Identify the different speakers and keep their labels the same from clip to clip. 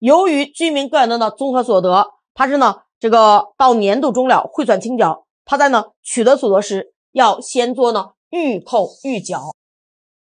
Speaker 1: 由于居民个人的呢综合所得，它是呢这个到年度终了汇算清缴，它在呢取得所得时要先做呢预扣预缴，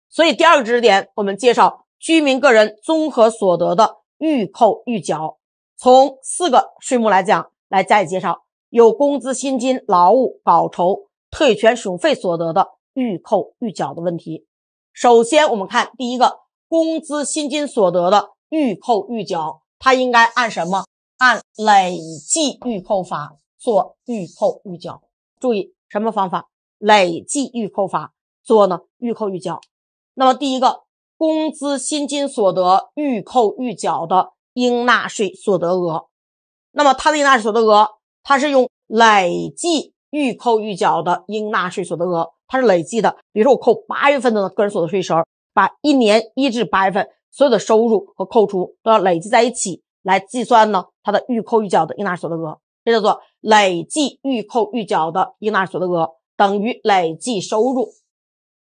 Speaker 1: 所以第二个知识点我们介绍居民个人综合所得的预扣预缴，从四个税目来讲来加以介绍，有工资薪金、劳务报酬、特许权使用费所得的预扣预缴的问题。首先我们看第一个工资薪金所得的。预扣预缴，它应该按什么？按累计预扣法做预扣预缴。注意什么方法？累计预扣法做呢？预扣预缴。那么第一个，工资薪金所得预扣预缴的应纳税所得额，那么它的应纳税所得额，它是用累计预扣预缴的应纳税所得额，它是累计的。比如说我扣八月份的个人所得税时候，把一年一至八月份。所有的收入和扣除都要累计在一起来计算呢，它的预扣预缴的应纳所得额，这叫做累计预扣预缴的应纳所得额等于累计收入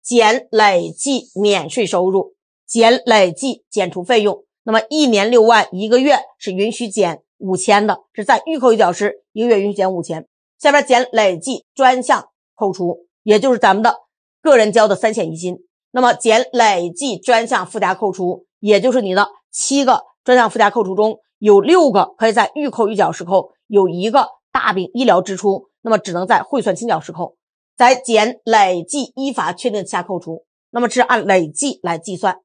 Speaker 1: 减累计免税收入减累计减除费用。那么一年六万，一个月是允许减五千的，是在预扣预缴时一个月允许减五千。下边减累计专项扣除，也就是咱们的个人交的三险一金。那么减累计专项附加扣除。也就是你的七个专项附加扣除中有六个可以在预扣预缴时扣，有一个大病医疗支出，那么只能在汇算清缴时扣，在减累计依法确定下扣除，那么是按累计来计算。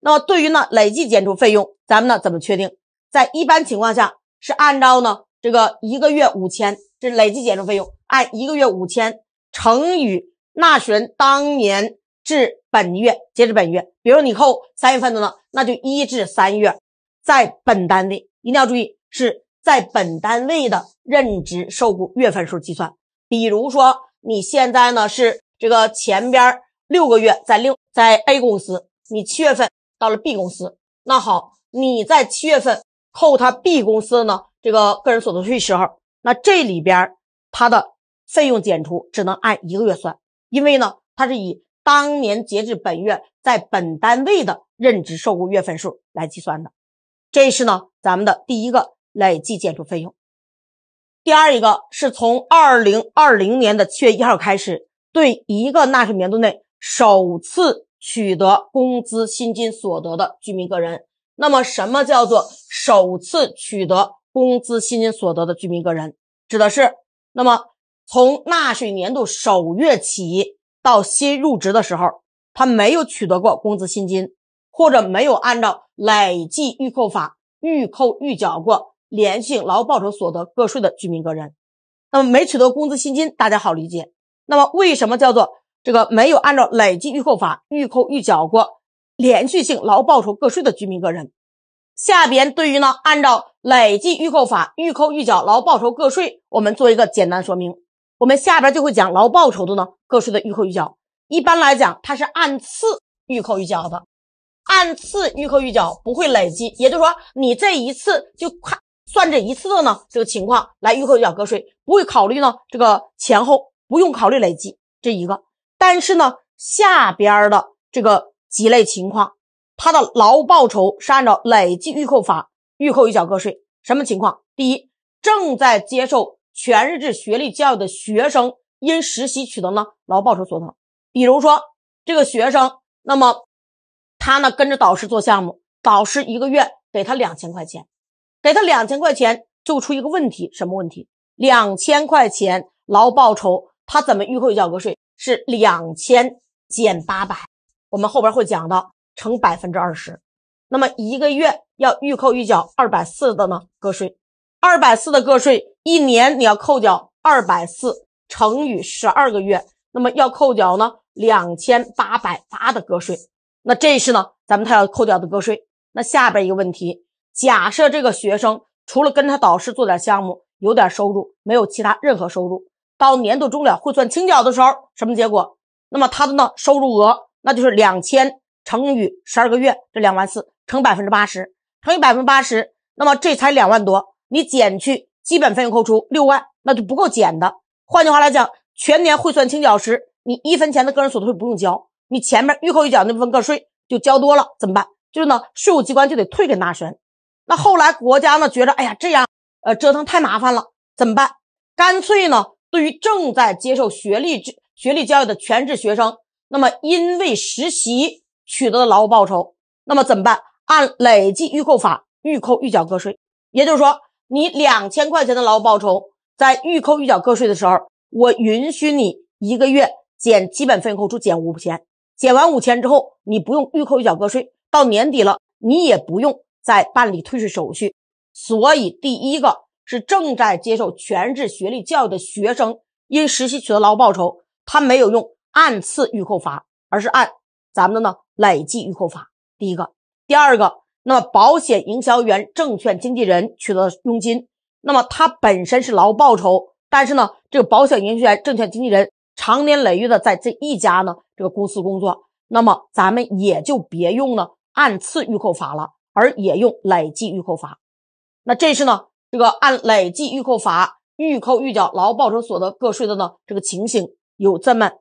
Speaker 1: 那么对于呢累计减除费用，咱们呢怎么确定？在一般情况下是按照呢这个一个月五千，这累计减除费用，按一个月五千乘以纳税人当年。至本月，截止本月。比如你扣三月份的呢，那就一至三月在本单位，一定要注意是在本单位的任职受雇月份数计算。比如说你现在呢是这个前边六个月在六在 A 公司，你七月份到了 B 公司，那好，你在七月份扣他 B 公司呢这个个人所得税时候，那这里边他的费用减除只能按一个月算，因为呢他是以。当年截至本月在本单位的任职受雇月份数来计算的，这是呢咱们的第一个累计建筑费用。第二一个是从二零二零年的七月一号开始，对一个纳税年度内首次取得工资薪金所得的居民个人，那么什么叫做首次取得工资薪金所得的居民个人？指的是那么从纳税年度首月起。到新入职的时候，他没有取得过工资薪金，或者没有按照累计预扣法预扣预缴过连续性劳务报酬所得个税的居民个人。那么没取得工资薪金，大家好理解。那么为什么叫做这个没有按照累计预扣法预扣预缴过连续性劳务报酬个税的居民个人？下边对于呢按照累计预扣法预扣预缴劳务报酬个税，我们做一个简单说明。我们下边就会讲劳报酬的呢，个税的预扣预缴。一般来讲，它是按次预扣预缴的，按次预扣预缴不会累积，也就是说，你这一次就看算这一次的呢这个情况来预扣预缴个税，不会考虑呢这个前后，不用考虑累计这一个。但是呢，下边的这个几类情况，它的劳报酬是按照累计预扣法预扣预缴个税。什么情况？第一，正在接受。全日制学历教育的学生因实习取得呢劳报酬所得，比如说这个学生，那么他呢跟着导师做项目，导师一个月给他两千块钱，给他两千块钱就出一个问题，什么问题？两千块钱劳报酬，他怎么预扣预缴个税？是两千减八百，我们后边会讲到，乘百分之二十，那么一个月要预扣预缴二百四的呢个税，二百四的个税。一年你要扣缴二百四乘以十二个月，那么要扣缴呢两千八百八的个税。那这是呢，咱们他要扣掉的个税。那下边一个问题，假设这个学生除了跟他导师做点项目，有点收入，没有其他任何收入，到年度终了汇算清缴的时候，什么结果？那么他的呢收入额那就是两千乘以十二个月，这两万四乘百分之八十，乘以百分之八十，那么这才两万多，你减去。基本费用扣除六万，那就不够减的。换句话来讲，全年汇算清缴时，你一分钱的个人所得税不用交，你前面预扣预缴那部分个税就交多了，怎么办？就是呢，税务机关就得退给纳税人。那后来国家呢觉着哎呀，这样呃折腾太麻烦了，怎么办？干脆呢，对于正在接受学历学历教育的全日制学生，那么因为实习取得的劳务报酬，那么怎么办？按累计预扣法预扣预缴个税，也就是说。你两千块钱的劳务报酬，在预扣预缴个税的时候，我允许你一个月减基本费用扣除减五千，减完五千之后，你不用预扣预缴个税，到年底了，你也不用再办理退税手续。所以，第一个是正在接受全日制学历教育的学生，因实习取得劳务报酬，他没有用按次预扣法，而是按咱们的呢累计预扣法。第一个，第二个。那么，保险营销员、证券经纪人取得佣金，那么他本身是劳务报酬，但是呢，这个保险营销员、证券经纪人长年累月的在这一家呢这个公司工作，那么咱们也就别用呢按次预扣法了，而也用累计预扣法。那这是呢这个按累计预扣法预扣预缴劳务报酬所得个税的呢这个情形有这么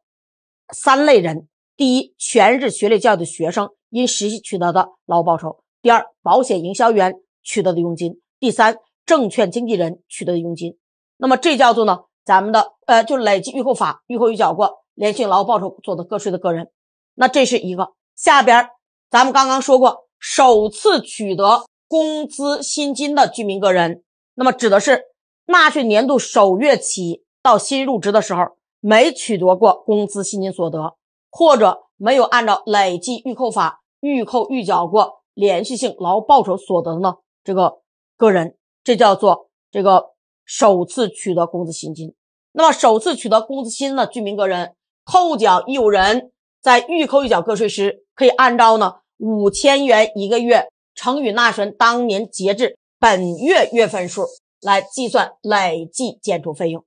Speaker 1: 三类人：第一，全日制学历教育的学生因实习取得的劳务报酬。第二，保险营销员取得的佣金；第三，证券经纪人取得的佣金。那么这叫做呢？咱们的呃，就累计预扣法，预扣预缴过连续劳务报酬做的个税的个人。那这是一个。下边咱们刚刚说过，首次取得工资薪金的居民个人，那么指的是纳税年度首月起到新入职的时候，没取得过工资薪金所得，或者没有按照累计预扣法预扣预缴过。连续性劳务报酬所得呢？这个个人，这叫做这个首次取得工资薪金。那么首次取得工资薪的居民个人，扣缴义务人在预扣预缴个税时，可以按照呢五千元一个月乘以纳税人当年截至本月月份数来计算累计减除费用。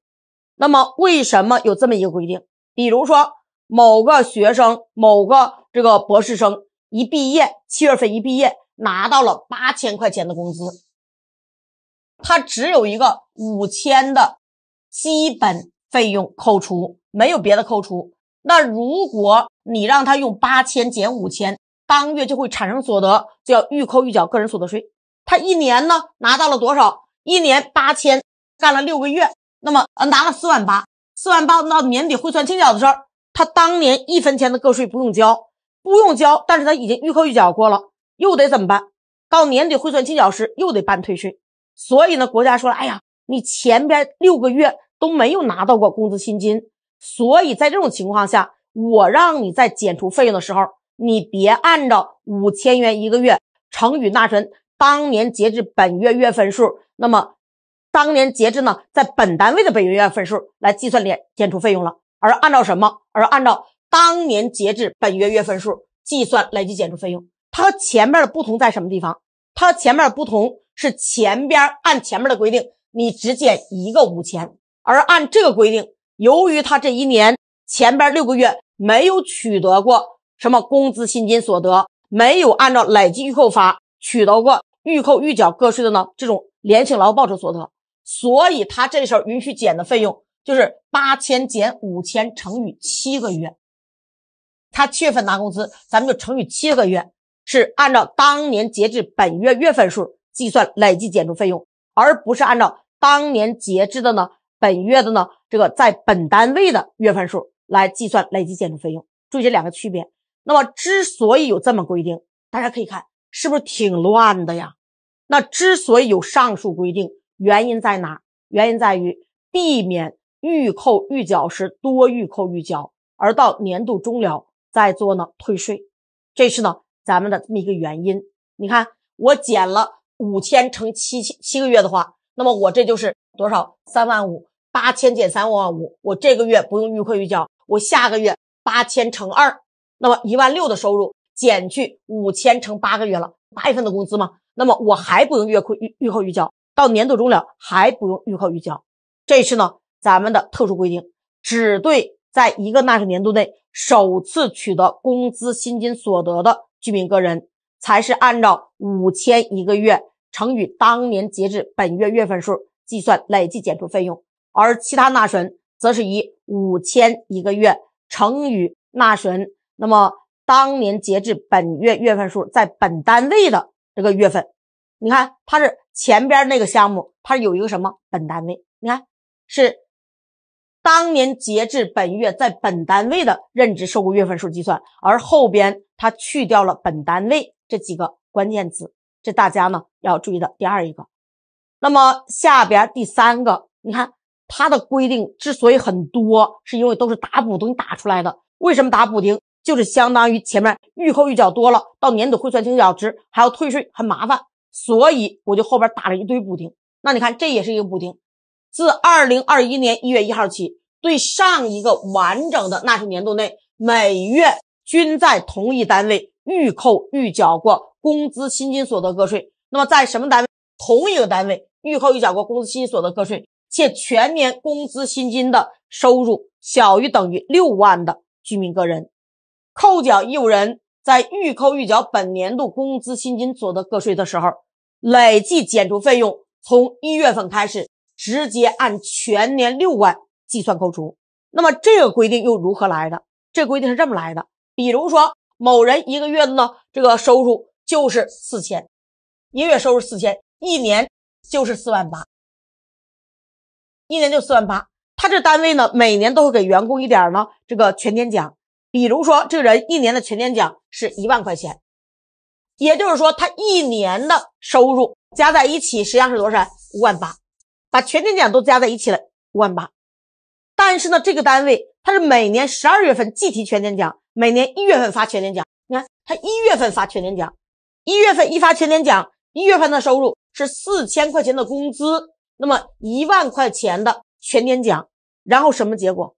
Speaker 1: 那么为什么有这么一个规定？比如说某个学生，某个这个博士生。一毕业，七月份一毕业拿到了八千块钱的工资，他只有一个五千的基本费用扣除，没有别的扣除。那如果你让他用八千减五千，当月就会产生所得，就要预扣预缴个人所得税。他一年呢拿到了多少？一年八千，干了六个月，那么呃拿了四万八，四万八到年底汇算清缴的时候，他当年一分钱的个税不用交。不用交，但是他已经预扣预缴过了，又得怎么办？到年底汇算清缴时又得办退税。所以呢，国家说了，哎呀，你前边六个月都没有拿到过工资薪金，所以在这种情况下，我让你在减除费用的时候，你别按照五千元一个月乘以纳税当年截至本月月份数，那么当年截至呢，在本单位的本月月份数来计算减减除费用了，而按照什么？而按照。当年截至本月月份数计算累计减除费用，它前面的不同在什么地方？它前面不同是前边按前面的规定，你只减一个五千，而按这个规定，由于他这一年前边六个月没有取得过什么工资薪金所得，没有按照累计预扣法取得过预扣预缴个税的呢这种联请劳务报酬所得，所以他这时候允许减的费用就是八千减五千乘以七个月。他七月份拿工资，咱们就乘以七个月，是按照当年截至本月月份数计算累计减除费用，而不是按照当年截至的呢本月的呢这个在本单位的月份数来计算累计减除费用。注意这两个区别。那么之所以有这么规定，大家可以看是不是挺乱的呀？那之所以有上述规定，原因在哪？原因在于避免预扣预缴时多预扣预缴，而到年度终了。在做呢退税，这是呢咱们的这么一个原因。你看，我减了五千乘七七个月的话，那么我这就是多少？三万五，八千减三万五，我这个月不用预扣预缴，我下个月八千乘二，那么一万六的收入减去五千乘八个月了，八月份的工资嘛，那么我还不用月扣预预扣预缴，到年度终了还不用预扣预缴，这是呢咱们的特殊规定，只对在一个纳税年度内。首次取得工资薪金所得的居民个人，才是按照五千一个月乘以当年截至本月月份数计算累计减除费用；而其他纳税人，则是以五千一个月乘以纳税人那么当年截至本月月份数，在本单位的这个月份，你看它是前边那个项目，它有一个什么本单位？你看是。当年截至本月，在本单位的任职受雇月份数计算，而后边它去掉了本单位这几个关键词，这大家呢要注意的。第二一个，那么下边第三个，你看它的规定之所以很多，是因为都是打补丁打出来的。为什么打补丁？就是相当于前面预扣预缴多了，到年度汇算清缴时还要退税，很麻烦，所以我就后边打了一堆补丁。那你看这也是一个补丁。自二零二一年一月一号起，对上一个完整的纳税年度内，每月均在同一单位预扣预缴过工资薪金所得个税。那么，在什么单位？同一个单位预扣预缴过工资薪金所得个税，且全年工资薪金的收入小于等于六万的居民个人，扣缴义务人在预扣预缴本年度工资薪金所得个税的时候，累计减除费用从一月份开始。直接按全年六万计算扣除。那么这个规定又如何来的？这规定是这么来的：比如说某人一个月呢，这个收入就是四千，一个月收入四千，一年就是四万八，一年就四万八。他这单位呢，每年都会给员工一点呢这个全年奖，比如说这个人一年的全年奖是一万块钱，也就是说他一年的收入加在一起实际上是多少？五万八。把全年奖都加在一起了，五万八。但是呢，这个单位它是每年十二月份计提全年奖，每年一月份发全年奖。你看，他一月份发全年奖，一月份一发全年奖，一月份的收入是四千块钱的工资，那么一万块钱的全年奖，然后什么结果？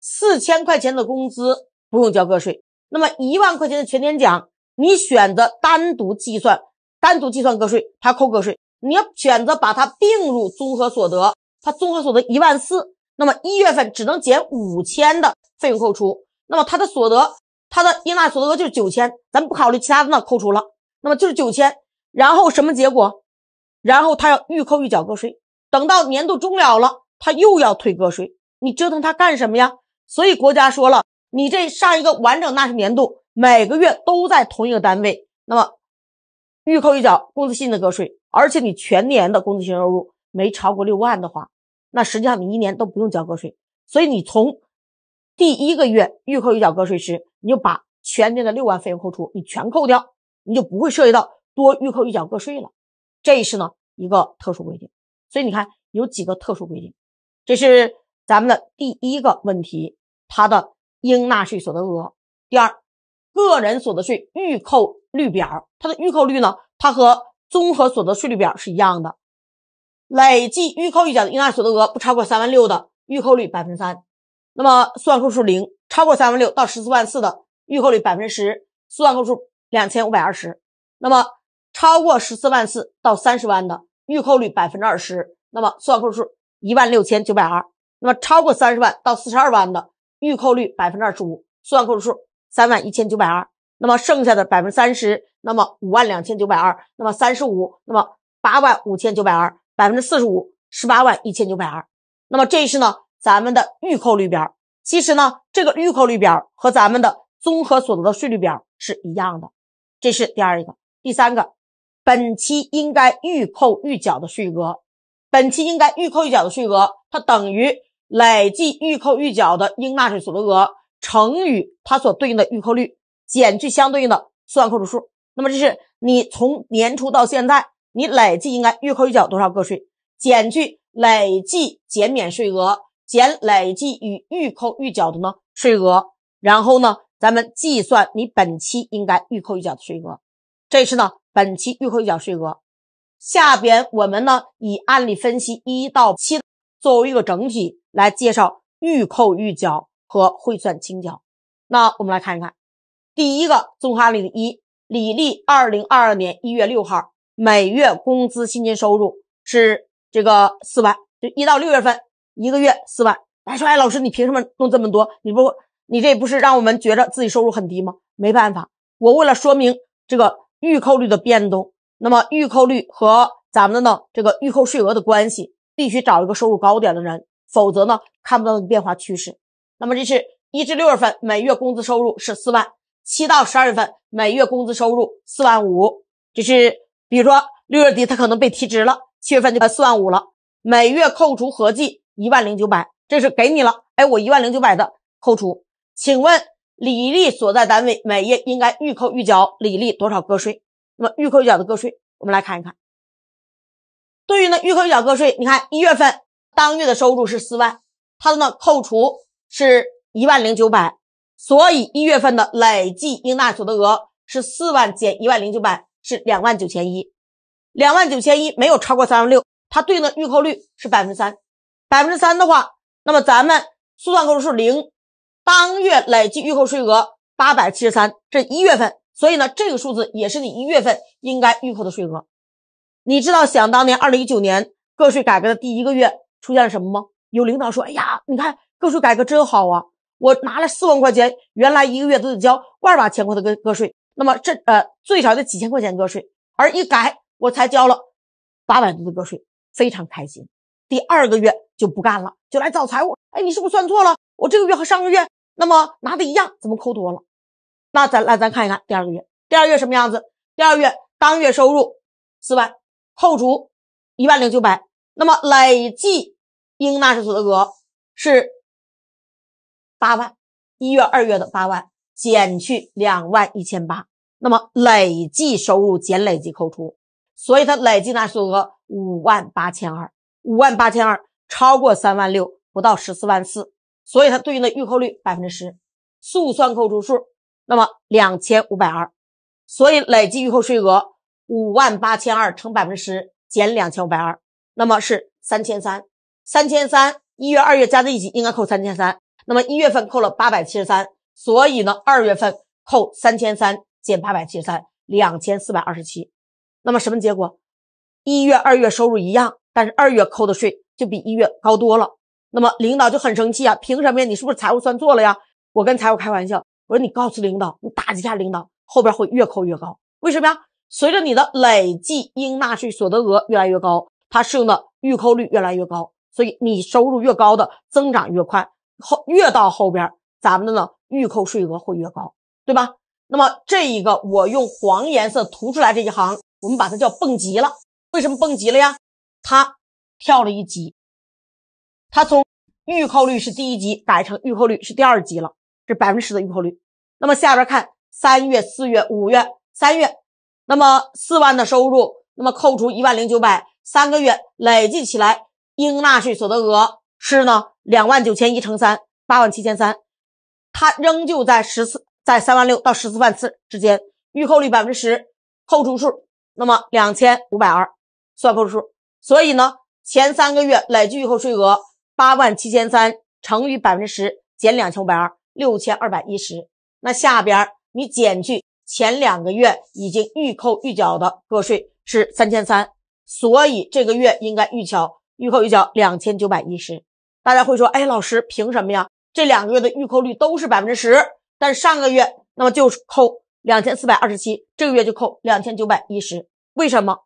Speaker 1: 四千块钱的工资不用交个税，那么一万块钱的全年奖，你选择单独计算，单独计算个税，他扣个税。你要选择把它并入综合所得，它综合所得一万四，那么一月份只能减五千的费用扣除，那么它的所得，它的应纳所得额就是九千，咱不考虑其他的那扣除了，那么就是九千。然后什么结果？然后他要预扣预缴个税，等到年度终了了，他又要退个税，你折腾他干什么呀？所以国家说了，你这上一个完整纳税年度，每个月都在同一个单位，那么预扣预缴工资新的个税。而且你全年的工资性收入没超过六万的话，那实际上你一年都不用交个税。所以你从第一个月预扣预缴个税时，你就把全年的六万费用扣除，你全扣掉，你就不会涉及到多预扣预缴个税了。这是呢一个特殊规定。所以你看有几个特殊规定，这是咱们的第一个问题，它的应纳税所得额。第二，个人所得税预扣率表，它的预扣率呢，它和综合所得税率表是一样的，累计预扣预缴的应纳所得额不超过三万六的，预扣率百分之三，那么算扣数零；超过三万六到十四万四的，预扣率百分之十，算扣数两千五百二十；那么超过十四万四到三十万的，预扣率百分之二十，那么算扣数一万六千九百二；那么超过三十万到四十二万的，预扣率百分之二十五，算扣数三万一千九百二。那么剩下的百分之三十，那么五万两千九百二，那么三十五，那么八万五千九百二，百分之四十五，十八万一千九百二。那么这是呢，咱们的预扣率表。其实呢，这个预扣率表和咱们的综合所得的税率表是一样的。这是第二一个，第三个，本期应该预扣预缴的税额，本期应该预扣预缴的税额，它等于累计预扣预缴的应纳税所得额乘以它所对应的预扣率。减去相对应的算扣除数，那么这是你从年初到现在你累计应该预扣预缴多少个税，减去累计减免税额，减累计与预扣预缴的呢税额，然后呢咱们计算你本期应该预扣预缴的税额，这是呢本期预扣预缴税额。下边我们呢以案例分析一到七作为一个整体来介绍预扣预缴和汇算清缴。那我们来看一看。第一个综合例一，李丽，二零二二年一月六号，每月工资薪金收入是这个四万，就一到六月份，一个月四万。他说：“哎，老师，你凭什么弄这么多？你不，你这不是让我们觉得自己收入很低吗？”没办法，我为了说明这个预扣率的变动，那么预扣率和咱们的呢这个预扣税额的关系，必须找一个收入高点的人，否则呢看不到变化趋势。那么这是一至六月份每月工资收入是四万。七到十二月份，每月工资收入四万五，这是，比如说六月底他可能被提职了，七月份就呃四万五了，每月扣除合计一万零九百，这是给你了，哎，我一万零九百的扣除，请问李丽所在单位每月应该预扣预缴李丽多少个税？那么预扣预缴的个税，我们来看一看，对于呢预扣预缴个税，你看一月份当月的收入是四万，他的呢扣除是一万零九百。所以一月份的累计应纳所得额是四万减一万零九百，是两万九千一。两万九千一没有超过三万六，它对应的预扣率是百分之三。百分之三的话，那么咱们速算扣除数零，当月累计预扣税额八百七十三。这一月份，所以呢，这个数字也是你一月份应该预扣的税额。你知道，想当年二零一九年个税改革的第一个月出现了什么吗？有领导说：“哎呀，你看个税改革真好啊。”我拿了四万块钱，原来一个月都得交万把千块的个个税，那么这呃最少得几千块钱个税，而一改我才交了八百多的个税，非常开心。第二个月就不干了，就来找财务，哎，你是不是算错了？我这个月和上个月那么拿的一样，怎么扣多了？那咱来咱看一看第二个月，第二月什么样子？第二月当月收入四万，扣除一万零九百，那么累计应纳税所得额是。八万，一月二月的八万减去两万一千八，那么累计收入减累计扣除，所以它累计纳税额五万八千二，五万八千二超过三万六，不到十四万四，所以它对应的预扣率百分之十，速算扣除数那么两千五百二，所以累计预扣税额五万八千二乘百分之十减两千五百二，那么是三千三，三千三一月二月加在一起应该扣三千三。那么一月份扣了八百七十三，所以呢，二月份扣三千三减八百七十三，两千四百二十七。那么什么结果？一月、二月收入一样，但是二月扣的税就比一月高多了。那么领导就很生气啊，凭什么呀？你是不是财务算错了呀？我跟财务开玩笑，我说你告诉领导，你打击一下领导，后边会越扣越高。为什么呀？随着你的累计应纳税所得额越来越高，它适用的预扣率越来越高，所以你收入越高的增长越快。后越到后边，咱们的呢预扣税额会越高，对吧？那么这一个我用黄颜色涂出来这一行，我们把它叫蹦极了。为什么蹦极了呀？它跳了一级，它从预扣率是第一级改成预扣率是第二级了，是百分之十的预扣率。那么下边看三月、四月、五月，三月，那么四万的收入，那么扣除一万零九百，三个月累计起来应纳税所得额是呢？两万九千一乘三，八万七千三，它仍旧在十四在三万六到十四万次之间。预扣率百分之十，扣除数，那么两千五百二算扣除数。所以呢，前三个月累计预扣税额八万七千三乘以百分之十减两千五百二，六千二百一十。那下边你减去前两个月已经预扣预缴的个税是三千三，所以这个月应该预缴预扣预缴两千九百一十。大家会说，哎，老师凭什么呀？这两个月的预扣率都是百分之十，但上个月那么就扣两千四百二十七，这个月就扣两千九百一十，为什么？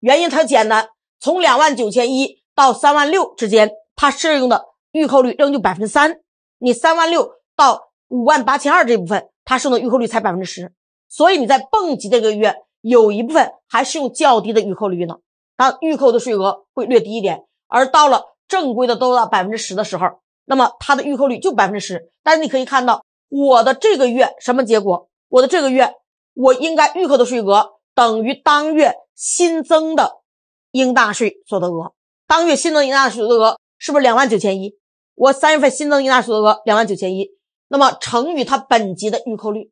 Speaker 1: 原因它简单，从两万九千一到三万六之间，它适用的预扣率仍旧百分之三；你三万六到五万八千二这部分，它适用的预扣率才百分之十，所以你在蹦极这个月有一部分还是用较低的预扣率呢，它预扣的税额会略低一点，而到了。正规的都到百分之十的时候，那么它的预扣率就百分之十。但是你可以看到，我的这个月什么结果？我的这个月我应该预扣的税额等于当月新增的应纳税所得额。当月新增应纳税所得额是不是两万九千一？我三月份新增应纳税所得额两万九千一，那么乘以它本级的预扣率，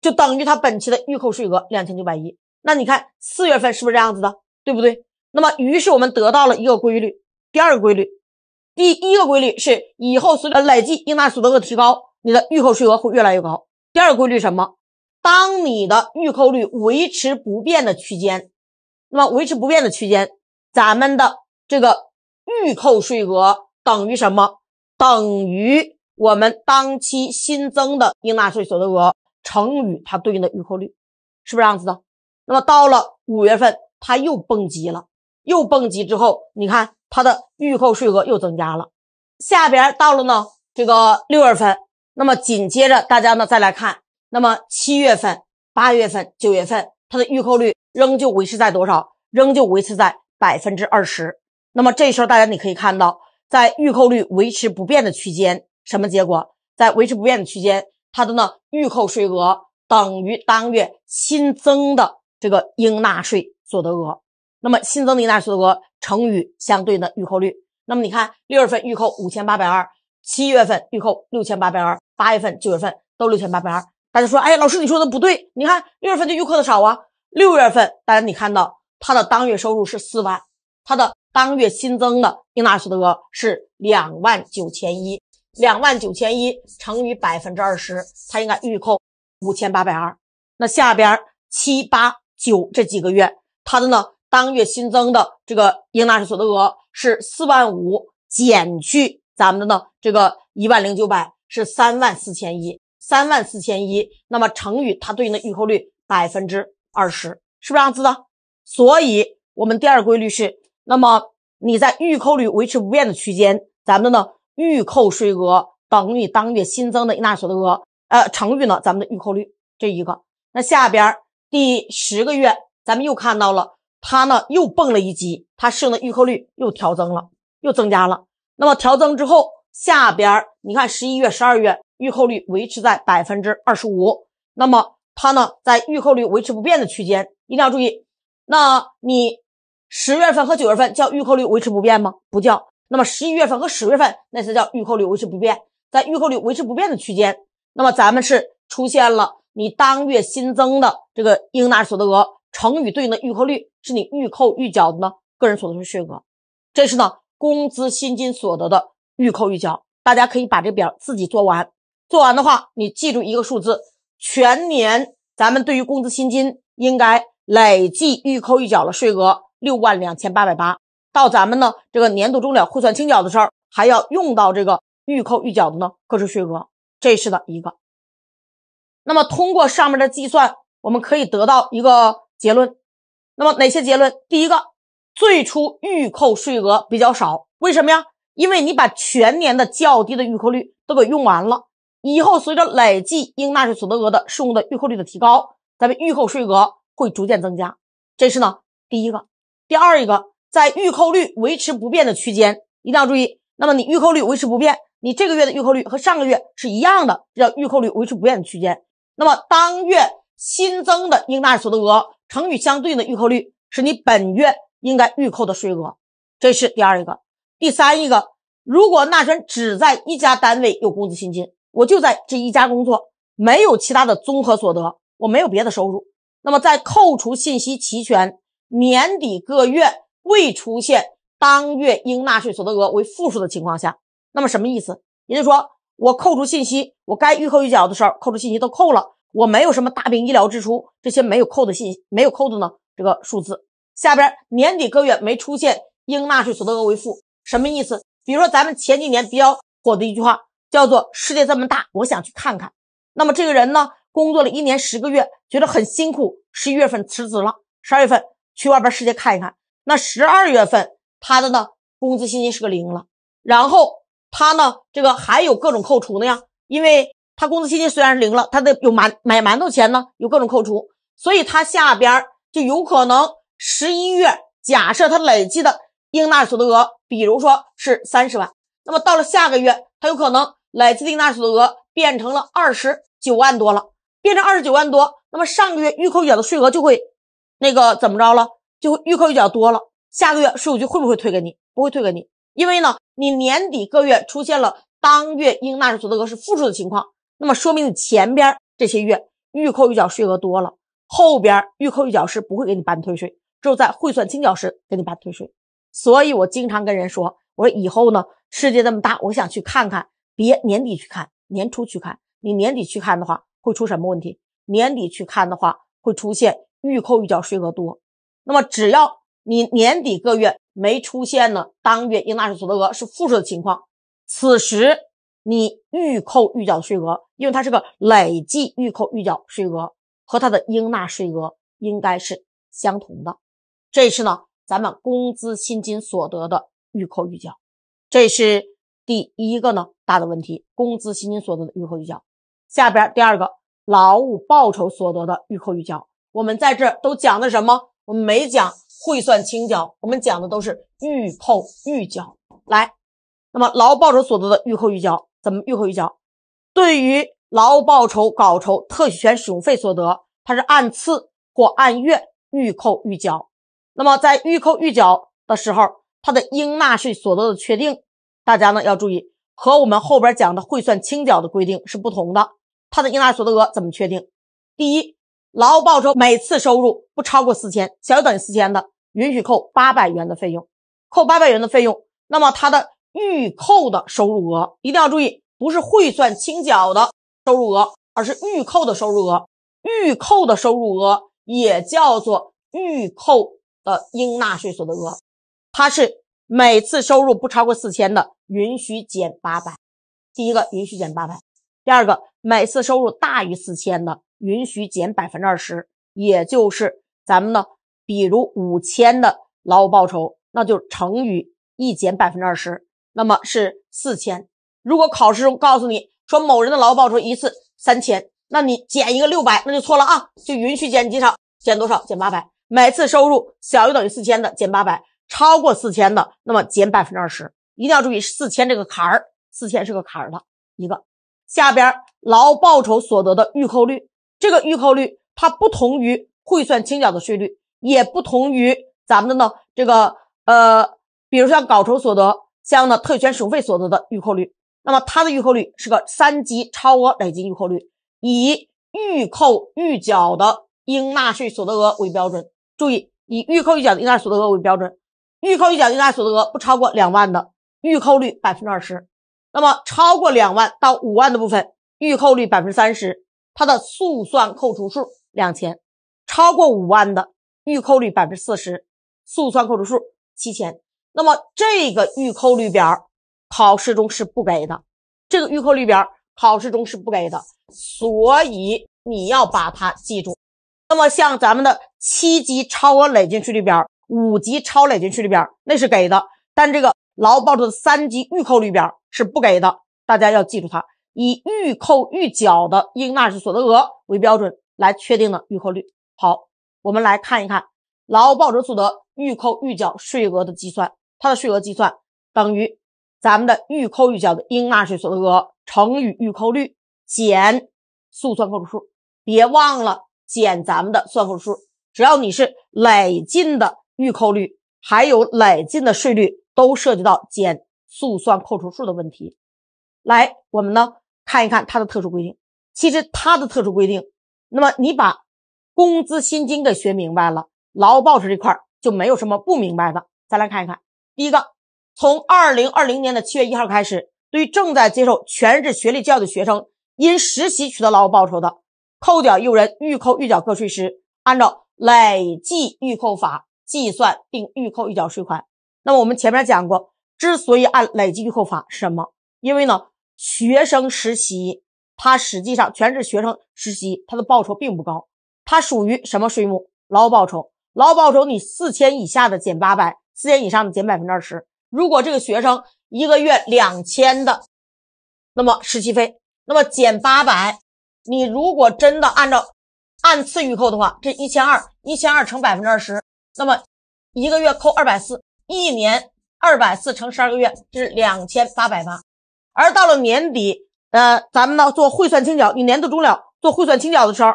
Speaker 1: 就等于它本期的预扣税额两千九百一。那你看四月份是不是这样子的？对不对？那么于是我们得到了一个规律。第二个规律，第一个规律是以后随着累计应纳税所得额提高，你的预扣税额会越来越高。第二个规律什么？当你的预扣率维持不变的区间，那么维持不变的区间，咱们的这个预扣税额等于什么？等于我们当期新增的应纳税所得额乘以它对应的预扣率，是不是这样子的？那么到了五月份，它又蹦极了，又蹦极之后，你看。它的预扣税额又增加了，下边到了呢，这个六月份，那么紧接着大家呢再来看，那么七月份、八月份、九月份，它的预扣率仍旧维持在多少？仍旧维持在百分之二十。那么这时候大家你可以看到，在预扣率维持不变的区间，什么结果？在维持不变的区间，它的呢预扣税额等于当月新增的这个应纳税所得额。那么新增的应纳税所得额乘以相对应的预扣率，那么你看六月份预扣五千八百二，七月份预扣六千八百二，八月份、九月份都六千八百二。大家说，哎，老师你说的不对，你看六月份就预扣的少啊。六月份大家你看到他的当月收入是四万，他的当月新增的应纳税所得额是两万九千一，两万九千一乘以百分之二十，他应该预扣五千八百二。那下边七八九这几个月，他的呢？当月新增的这个应纳税所得额是四万五减去咱们的呢这个一万零九百是三万四千一，三万四千一，那么乘以它对应的预扣率百分之二十，是不是这样子的？所以，我们第二规律是：那么你在预扣率维持不变的区间，咱们的呢预扣税额等于当月新增的应纳税所得额，呃，乘以呢咱们的预扣率这一个。那下边第十个月，咱们又看到了。它呢又蹦了一级，它适用的预扣率又调增了，又增加了。那么调增之后，下边你看十一月、十二月预扣率维持在百分之二十五。那么它呢在预扣率维持不变的区间一定要注意。那你十月份和九月份叫预扣率维持不变吗？不叫。那么十一月份和十月份那才叫预扣率维持不变，在预扣率维持不变的区间，那么咱们是出现了你当月新增的这个应纳税所得额。成语对应的预扣率是你预扣预缴的呢个人所得税税额，这是呢工资薪金所得的预扣预缴，大家可以把这表自己做完。做完的话，你记住一个数字，全年咱们对于工资薪金应该累计预扣预缴了税额六万两千八百八。到咱们呢这个年度终了汇算清缴的时候，还要用到这个预扣预缴的呢个税税额，这是的一个。那么通过上面的计算，我们可以得到一个。结论，那么哪些结论？第一个，最初预扣税额比较少，为什么呀？因为你把全年的较低的预扣率都给用完了，以后随着累计应纳税所得额的适用的预扣率的提高，咱们预扣税额会逐渐增加。这是呢第一个。第二一个，在预扣率维持不变的区间，一定要注意。那么你预扣率维持不变，你这个月的预扣率和上个月是一样的，这叫预扣率维持不变的区间。那么当月新增的应纳税所得额。乘以相对应的预扣率是你本月应该预扣的税额，这是第二一个。第三一个，如果纳税人只在一家单位有工资薪金，我就在这一家工作，没有其他的综合所得，我没有别的收入。那么在扣除信息齐全，年底各月未出现当月应纳税所得额为负数的情况下，那么什么意思？也就是说，我扣除信息，我该预扣预缴的时候，扣除信息都扣了。我没有什么大病医疗支出，这些没有扣的信，没有扣的呢。这个数字下边年底各月没出现应纳税所得额为负，什么意思？比如说咱们前几年比较火的一句话叫做“世界这么大，我想去看看”。那么这个人呢，工作了一年十个月，觉得很辛苦，十一月份辞职了，十二月份去外边世界看一看。那十二月份他的呢工资薪金是个零了，然后他呢这个还有各种扣除呢呀，因为。他工资薪金虽然是零了，他的有馒买馒头钱呢，有各种扣除，所以他下边就有可能十一月假设他累计的应纳所得额，比如说是三十万，那么到了下个月，他有可能累计应纳所得额变成了二十九万多了，变成二十九万多，那么上个月预扣缴的税额就会那个怎么着了，就会预扣预缴多了，下个月税务局会不会退给你？不会退给你，因为呢，你年底各月出现了当月应纳税所得额是负数的情况。那么说明你前边这些月预扣预缴税额多了，后边预扣预缴是不会给你办退税，只有在汇算清缴时给你办退税。所以我经常跟人说，我说以后呢，世界这么大，我想去看看，别年底去看，年初去看。你年底去看的话，会出什么问题？年底去看的话，会出现预扣预缴税额多。那么只要你年底个月没出现呢，当月应纳税所得额是负数的情况，此时。你预扣预缴的税额，因为它是个累计预扣预缴税额，和它的应纳税额应该是相同的。这是呢，咱们工资薪金所得的预扣预缴，这是第一个呢大的问题，工资薪金所得的预扣预缴。下边第二个，劳务报酬所得的预扣预缴，我们在这都讲的什么？我们没讲汇算清缴，我们讲的都是预扣预缴。来，那么劳务报酬所得的预扣预缴。怎么预扣预缴？对于劳务报酬、稿酬、特许权使用费所得，它是按次或按月预扣预缴。那么在预扣预缴的时候，它的应纳税所得的确定，大家呢要注意和我们后边讲的汇算清缴的规定是不同的。它的应纳税所得额怎么确定？第一，劳务报酬每次收入不超过四千，小于等于四千的，允许扣八百元的费用，扣八百元的费用。那么它的预扣的收入额一定要注意，不是汇算清缴的收入额，而是预扣的收入额。预扣的收入额也叫做预扣的应纳税所得额，它是每次收入不超过四千的，允许减八百。第一个允许减八百，第二个每次收入大于四千的，允许减百分之二十，也就是咱们呢，比如五千的劳务报酬，那就乘以一减百分之二十。那么是四千。如果考试中告诉你说某人的劳务报酬一次三千，那你减一个六百，那就错了啊！就允许减多少？减多少？减八百。每次收入小于等于四千的，减八百；超过四千的，那么减百分之二十。一定要注意四千这个坎儿，四千是个坎儿的一个。下边劳务报酬所得的预扣率，这个预扣率它不同于汇算清缴的税率，也不同于咱们的呢这个呃，比如像稿酬所得。相应的特许权使用费所得的预扣率，那么它的预扣率是个三级超额累计预扣率，以预扣预缴的应纳税所得额为标准。注意，以预扣预缴的应纳税所得额为标准，预扣预缴应纳税所得额不超过两万的，预扣率百分之二十；那么超过两万到五万的部分，预扣率百分之三十，它的速算扣除数两千；超过五万的，预扣率百分之四十，速算扣除数七千。那么这个预扣率表考试中是不给的，这个预扣率表考试中是不给的，所以你要把它记住。那么像咱们的七级超额累进税率表、五级超累进税率表那是给的，但这个劳报酬的三级预扣率表是不给的，大家要记住它以预扣预缴的应纳税所得额为标准来确定的预扣率。好，我们来看一看劳报者所得预扣预缴税额的计算。它的税额计算等于咱们的预扣预缴的应纳税所得额乘以预扣率减速算扣除数，别忘了减咱们的算扣除数。只要你是累进的预扣率，还有累进的税率，都涉及到减速算扣除数的问题。来，我们呢看一看它的特殊规定。其实它的特殊规定，那么你把工资薪金给学明白了，劳务报酬这块就没有什么不明白的。再来看一看。第一个，从二零二零年的七月一号开始，对正在接受全日制学历教育的学生因实习取得劳务报酬的，扣缴义务人预扣预缴个税时，按照累计预扣法计算并预扣预缴税款。那么我们前面讲过，之所以按累计预扣法，是什么？因为呢，学生实习，他实际上全日制学生实习，他的报酬并不高，他属于什么税目？劳务报酬。劳务报酬你四千以下的减八百。四年以上的减百分之二十。如果这个学生一个月两千的，那么实习费，那么减八百。你如果真的按照按次预扣的话，这一千二，一千二乘百分之二十，那么一个月扣二百四，一年二百四乘十二个月，这是两千八百八。而到了年底，呃，咱们呢做汇算清缴，你年度终了做汇算清缴的时候，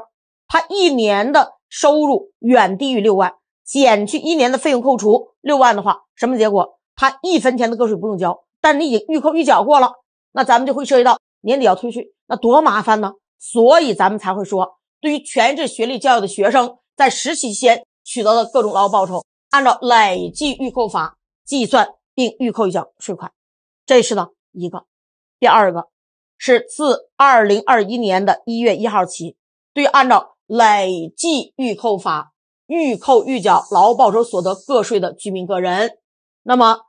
Speaker 1: 他一年的收入远低于六万。减去一年的费用扣除六万的话，什么结果？他一分钱的个税不用交，但是你已经预扣预缴过了，那咱们就会涉及到年底要退税，那多麻烦呢？所以咱们才会说，对于全日制学历教育的学生，在实习期间取得的各种劳务报酬，按照累计预扣法计算并预扣一缴税款，这是呢一个。第二个是自二零二一年的一月一号起，对按照累计预扣法。预扣预缴劳务报酬所得个税的居民个人，那么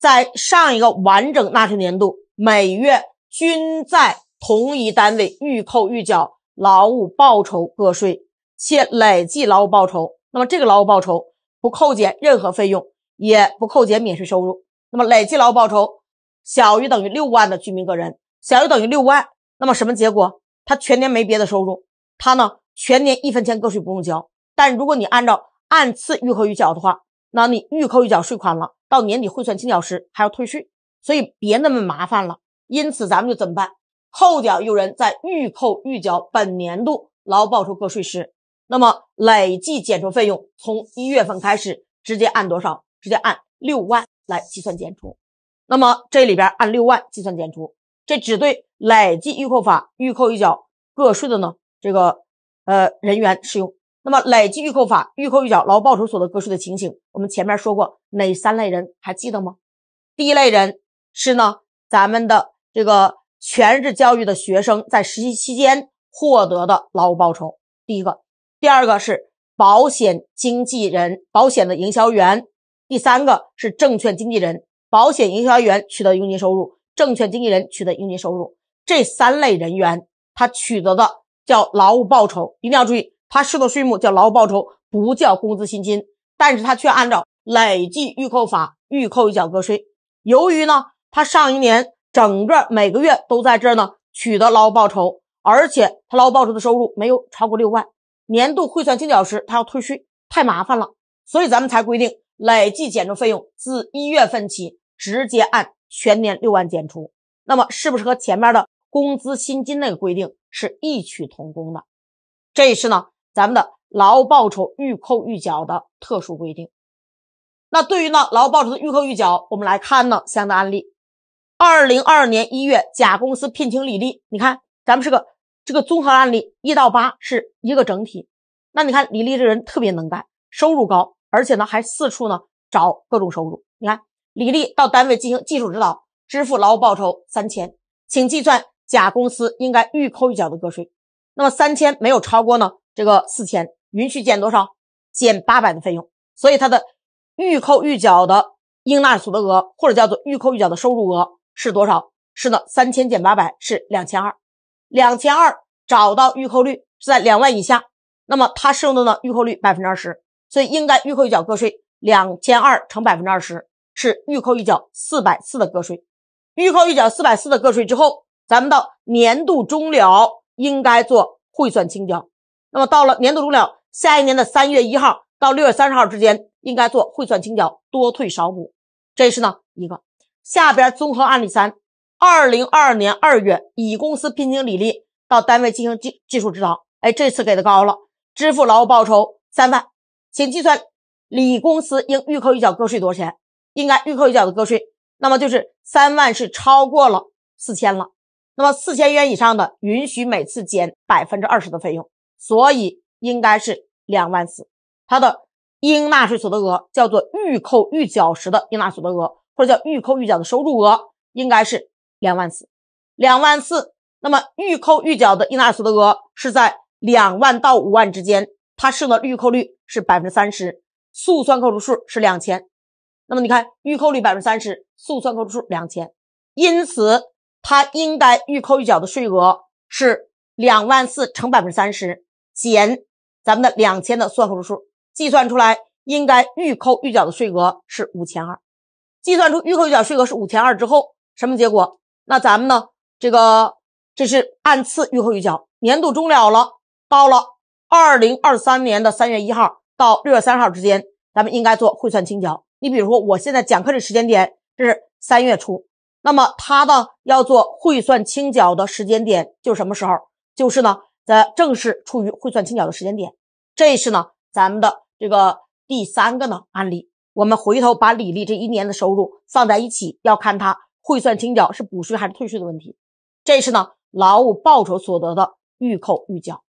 Speaker 1: 在上一个完整纳税年度，每月均在同一单位预扣预缴劳务报酬个税，且累计劳务报酬，那么这个劳务报酬不扣减任何费用，也不扣减免税收入，那么累计劳务报酬小于等于六万的居民个人，小于等于六万，那么什么结果？他全年没别的收入，他呢全年一分钱个税不用交。但如果你按照按次预扣预缴的话，那你预扣预缴税款了，到年底汇算清缴时还要退税，所以别那么麻烦了。因此咱们就怎么办？扣缴有人在预扣预缴本年度劳报酬个税时，那么累计减除费用从一月份开始直接按多少？直接按六万来计算减除。那么这里边按六万计算减除，这只对累计预扣法预扣预缴个税的呢这个呃人员适用。那么，累计预扣法预扣预缴劳务报酬所得个税的情形，我们前面说过哪三类人还记得吗？第一类人是呢，咱们的这个全日制教育的学生在实习期间获得的劳务报酬。第一个，第二个是保险经纪人、保险的营销员，第三个是证券经纪人、保险营销员取得佣金收入、证券经纪人取得佣金收入，这三类人员他取得的叫劳务报酬，一定要注意。他收的税目叫劳务报酬，不叫工资薪金，但是他却按照累计预扣法预扣预缴个税。由于呢，他上一年整个每个月都在这儿呢取得劳务报酬，而且他劳务报酬的收入没有超过六万，年度汇算清缴时他要退税，太麻烦了。所以咱们才规定累计减除费用自一月份起直接按全年六万减除。那么是不是和前面的工资薪金那个规定是异曲同工的？这一次呢。咱们的劳务报酬预扣预缴的特殊规定，那对于呢劳务报酬的预扣预缴，我们来看呢三个案例。二零二二年一月，甲公司聘请李丽，你看咱们是个这个综合案例一到八是一个整体。那你看李丽这人特别能干，收入高，而且呢还四处呢找各种收入。你看李丽到单位进行技术指导，支付劳务报酬三千，请计算甲公司应该预扣预缴的个税。那么三千没有超过呢？这个四千允许减多少？减八百的费用，所以它的预扣预缴的应纳所得额，或者叫做预扣预缴的收入额是多少？是的，三千减八百是两千二。两千二找到预扣率是在两万以下，那么它适用的呢预扣率百分之二十，所以应该预扣预缴个税两千二乘百分之二十是预扣预缴四百四的个税。预扣预缴四百四的个税之后，咱们到年度终了应该做汇算清缴。那么到了年度终了，下一年的三月一号到六月三十号之间，应该做汇算清缴，多退少补。这是呢一个下边综合案例三：二零二二年二月，乙公司聘请李丽到单位进行技技术指导，哎，这次给的高了，支付劳务报酬三万，请计算李公司应预扣预缴个税多少钱？应该预扣预缴的个税，那么就是三万是超过了四千了，那么四千元以上的允许每次减百分之二十的费用。所以应该是两万四，它的应纳税所得额叫做预扣预缴时的应纳所得额，或者叫预扣预缴的收入额，应该是两万四，两万四。那么预扣预缴的应纳所得额是在两万到五万之间，它设的预扣率是百分之三十，速算扣除数是两千。那么你看，预扣率百分之三十，速算扣除数两千，因此它应该预扣预缴的税额是两万四乘百分之三十。减咱们的两千的算扣除数，计算出来应该预扣预缴的税额是五千二。计算出预扣预缴税额是五千二之后，什么结果？那咱们呢？这个这是按次预扣预缴，年度终了了，到了二零二三年的三月一号到六月三号之间，咱们应该做汇算清缴。你比如说，我现在讲课的时间点是三月初，那么他呢要做汇算清缴的时间点就什么时候？就是呢？在正式处于汇算清缴的时间点，这是呢，咱们的这个第三个呢案例。我们回头把李丽这一年的收入放在一起，要看她汇算清缴是补税还是退税的问题。这是呢，劳务报酬所得的预扣预缴。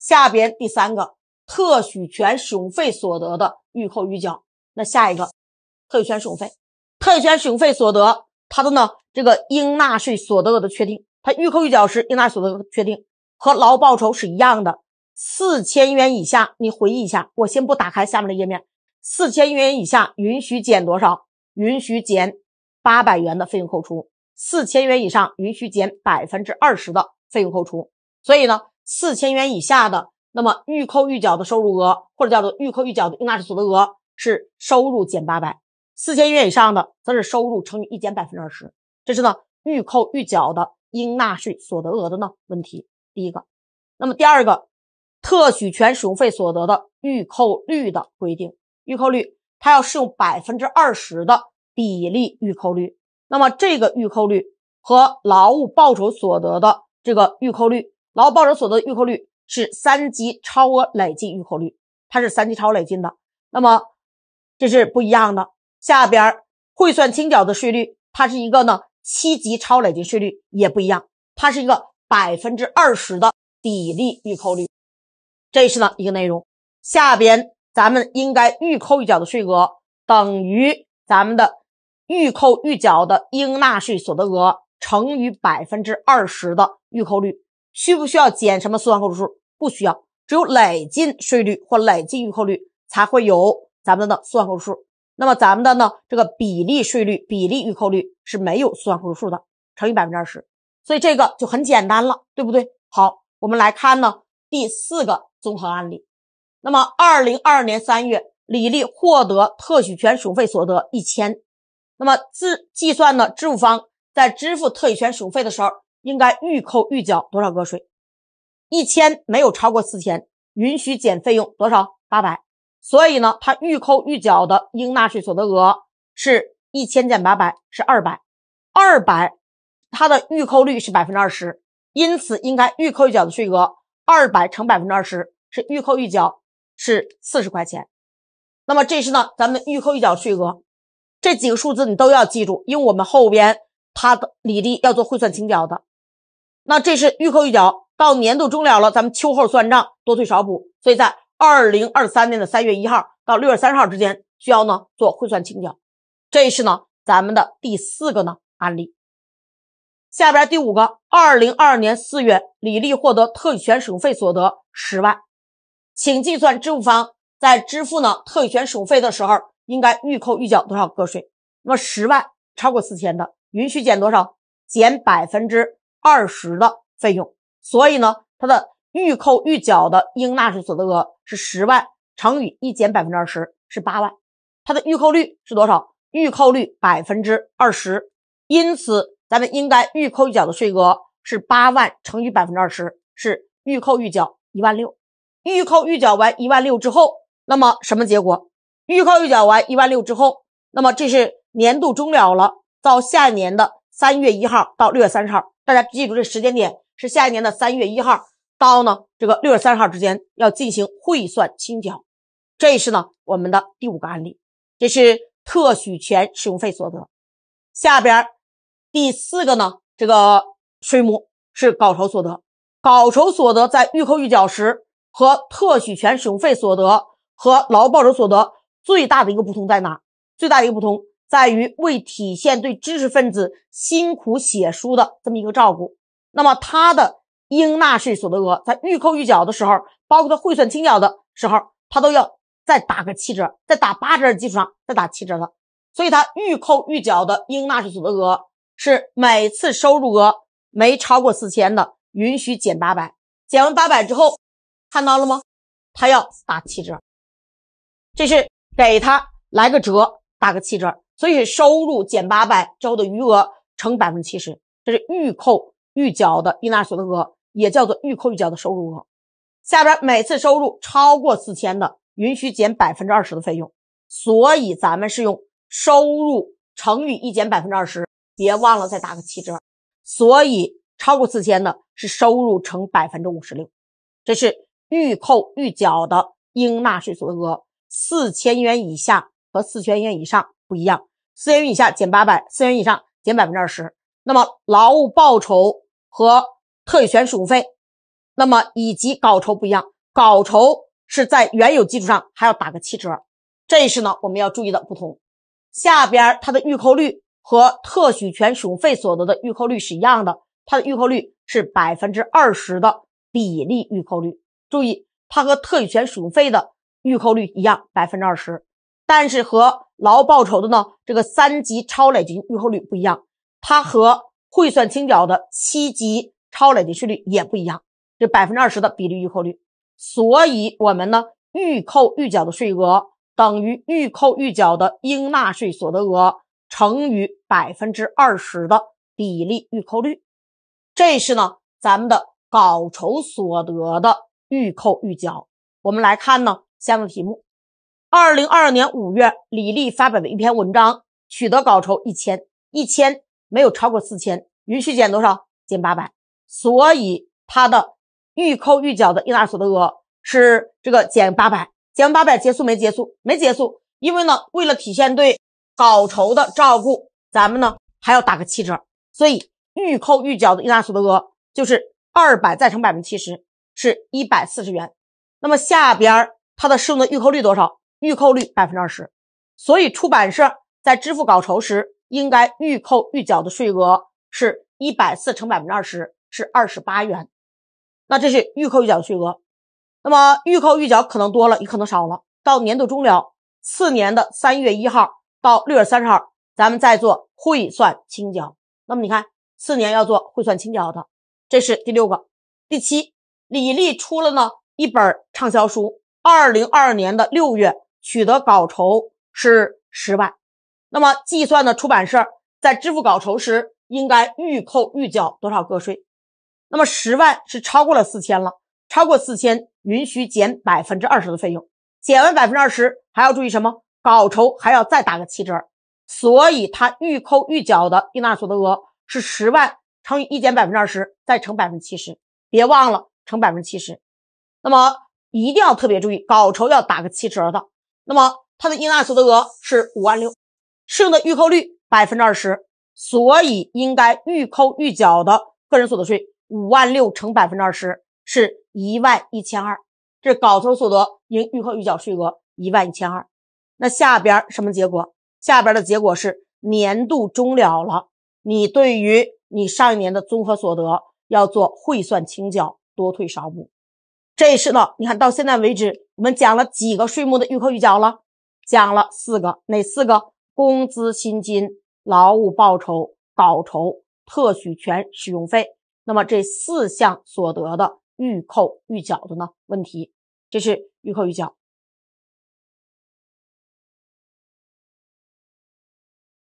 Speaker 1: 下边第三个，特许权使用费所得的预扣预缴。那下一个，特许权使用费，特许权使用费所得，它的呢这个应纳税所得额的确定，它预扣预缴时应纳税所得额确定。和劳报酬是一样的，四千元以下，你回忆一下。我先不打开下面的页面。四千元以下允许减多少？允许减八百元的费用扣除。四千元以上允许减百分之二十的费用扣除。所以呢，四千元以下的，那么预扣预缴的收入额，或者叫做预扣预缴的应纳税所得额，是收入减八百。四千元以上的，则是收入乘以一减百分之二十。这是呢预扣预缴的应纳税所得额的呢问题。第一个，那么第二个，特许权使用费所得的预扣率的规定，预扣率它要适用百分之二十的比例预扣率。那么这个预扣率和劳务报酬所得的这个预扣率，劳务报酬所得的预扣率是三级超额累计预扣率，它是三级超累进的。那么这是不一样的。下边汇算清缴的税率，它是一个呢七级超累进税率，也不一样，它是一个。百分之二十的比例预扣率，这是呢一个内容。下边咱们应该预扣预缴的税额等于咱们的预扣预缴的应纳税所得额乘以百分之二十的预扣率。需不需要减什么算扣除数？不需要，只有累进税率或累进预扣率才会有咱们的算扣除数。那么咱们的呢这个比例税率比例预扣率是没有算扣除数的，乘以百分之二十。所以这个就很简单了，对不对？好，我们来看呢第四个综合案例。那么，二零二二年三月，李丽获得特许权属费所得一千。那么，自计算呢？支付方在支付特许权属费的时候，应该预扣预缴多少个税？一千没有超过四千，允许减费用多少？八百。所以呢，他预扣预缴的应纳税所得额是一千减八百，是二百。二百。它的预扣率是百分之二十，因此应该预扣预缴的税额二百乘百分之二十是预扣预缴是四十块钱。那么这是呢，咱们预扣预缴税额这几个数字你都要记住，因为我们后边它的履历要做汇算清缴的。那这是预扣预缴，到年度终了了，咱们秋后算账，多退少补。所以在二零二三年的三月一号到六月三十号之间需要呢做汇算清缴。这是呢咱们的第四个呢案例。下边第五个，二零二二年四月，李丽获得特许权使用费所得十万，请计算支付方在支付呢特许权使用费的时候，应该预扣预缴多少个税？那么十万超过四千的，允许减多少？减百分之二十的费用。所以呢，它的预扣预缴的应纳税所得额是十万乘以一减百分之二十是八万，它的预扣率是多少？预扣率百分之二十，因此。咱们应该预扣预缴的税额是八万乘以百分之二十，是预扣预缴一万六。预扣预缴完一万六之后，那么什么结果？预扣预缴完一万六之后，那么这是年度终了了，到下一年的三月一号到六月三十号，大家记住这时间点是下一年的三月一号到呢这个六月三十号之间要进行汇算清缴。这是呢我们的第五个案例，这是特许权使用费所得，下边。第四个呢，这个税目是稿酬所得，稿酬所得在预扣预缴时和特许权使用费所得和劳务报酬所得最大的一个不同在哪？最大的一个不同在于，为体现对知识分子辛苦写书的这么一个照顾，那么他的应纳税所得额在预扣预缴的时候，包括他汇算清缴的时候，他都要再打个七折，在打八折的基础上再打七折了，所以他预扣预缴的应纳税所得额。是每次收入额没超过四千的，允许减八百，减完八百之后，看到了吗？他要打七折，这是给他来个折，打个七折。所以收入减八百之后的余额乘百分之七十，这是预扣预缴的应纳所得额，也叫做预扣预缴的收入额。下边每次收入超过四千的，允许减百分之二十的费用，所以咱们是用收入乘以一减百分之二十。别忘了再打个七折，所以超过四千的是收入乘百分之五十六，这是预扣预缴的应纳税所得额。四千元以下和四千元以上不一样，四千元以下减八百，四千元以上减百分之二十。那么劳务报酬和特许权使用费，那么以及稿酬不一样，稿酬是在原有基础上还要打个七折。这是呢，我们要注意的不同。下边它的预扣率。和特许权使用费所得的预扣率是一样的，它的预扣率是百分之二十的比例预扣率。注意，它和特许权使用费的预扣率一样，百分之二十，但是和劳报酬的呢这个三级超累进预扣率不一样，它和汇算清缴的七级超累进税率也不一样，这百分之二十的比例预扣率。所以，我们呢预扣预缴的税额等于预扣预缴的应纳税所得额。乘以百分之二十的比例预扣率，这是呢咱们的稿酬所得的预扣预缴。我们来看呢下面题目：二零二二年五月，李丽发表的一篇文章，取得稿酬一千一千，没有超过四千，允许减多少？减八百。所以他的预扣预缴的应纳所得额是这个减八百，减完八百结束没结束？没结束，因为呢为了体现对。稿酬的照顾，咱们呢还要打个七折，所以预扣预缴的应纳所得额就是二百再乘百分之七十，是一百四十元。那么下边它的适用的预扣率多少？预扣率百分之二十，所以出版社在支付稿酬时应该预扣预缴的税额是一百四乘百分之二十是二十八元。那这是预扣预缴税额，那么预扣预缴可能多了，也可能少了。到年度终了，次年的三月一号。到六月三十号，咱们再做汇算清缴。那么你看，四年要做汇算清缴的，这是第六个。第七，李丽出了呢一本畅销书，二零二二年的六月取得稿酬是十万。那么计算呢，出版社在支付稿酬时应该预扣预缴多少个税？那么十万是超过了四千了，超过四千允许减百分之二十的费用，减完百分之二十还要注意什么？稿酬还要再打个七折，所以他预扣预缴的应纳所得额是十万乘以一减百分之二十再乘百分之七十，别忘了乘百分之七十。那么一定要特别注意，稿酬要打个七折的。那么他的应纳所得额是五万六，适用的预扣率百分之二十，所以应该预扣预缴的个人所得税五万六乘百分之二十是一万一千二，这稿酬所得应预扣预缴税额一万一千二。那下边什么结果？下边的结果是年度终了了，你对于你上一年的综合所得要做汇算清缴，多退少补。这是呢，你看到现在为止，我们讲了几个税目的预扣预缴了？讲了四个，哪四个？工资薪金、劳务报酬、稿酬、特许权使用费。那么这四项所得的预扣预缴的呢？问题，这是预扣预缴。